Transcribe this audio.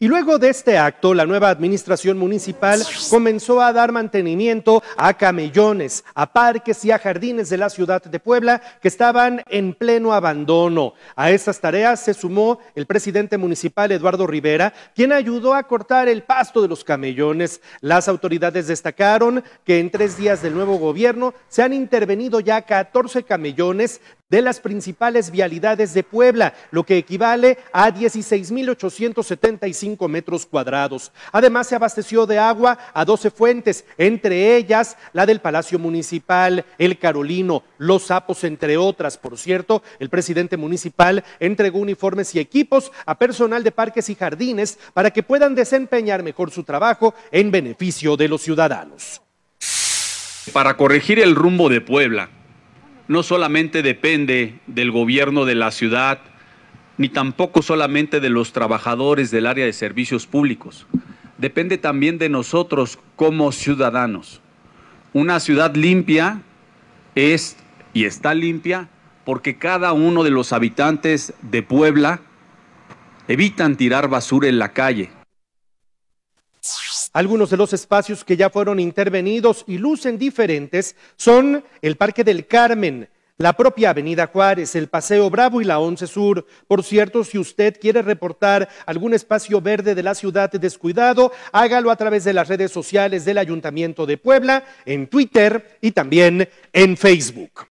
Y luego de este acto, la nueva administración municipal comenzó a dar mantenimiento a camellones, a parques y a jardines de la ciudad de Puebla que estaban en pleno abandono. A estas tareas se sumó el presidente municipal Eduardo Rivera, quien ayudó a cortar el pasto de los camellones. Las autoridades destacaron que en tres días del nuevo gobierno se han intervenido ya 14 camellones de las principales vialidades de Puebla, lo que equivale a 16.875 metros cuadrados. Además, se abasteció de agua a 12 fuentes, entre ellas la del Palacio Municipal, el Carolino, los Sapos, entre otras. Por cierto, el presidente municipal entregó uniformes y equipos a personal de parques y jardines para que puedan desempeñar mejor su trabajo en beneficio de los ciudadanos. Para corregir el rumbo de Puebla, no solamente depende del gobierno de la ciudad, ni tampoco solamente de los trabajadores del área de servicios públicos. Depende también de nosotros como ciudadanos. Una ciudad limpia es y está limpia porque cada uno de los habitantes de Puebla evitan tirar basura en la calle, algunos de los espacios que ya fueron intervenidos y lucen diferentes son el Parque del Carmen, la propia Avenida Juárez, el Paseo Bravo y la Once Sur. Por cierto, si usted quiere reportar algún espacio verde de la ciudad descuidado, hágalo a través de las redes sociales del Ayuntamiento de Puebla, en Twitter y también en Facebook.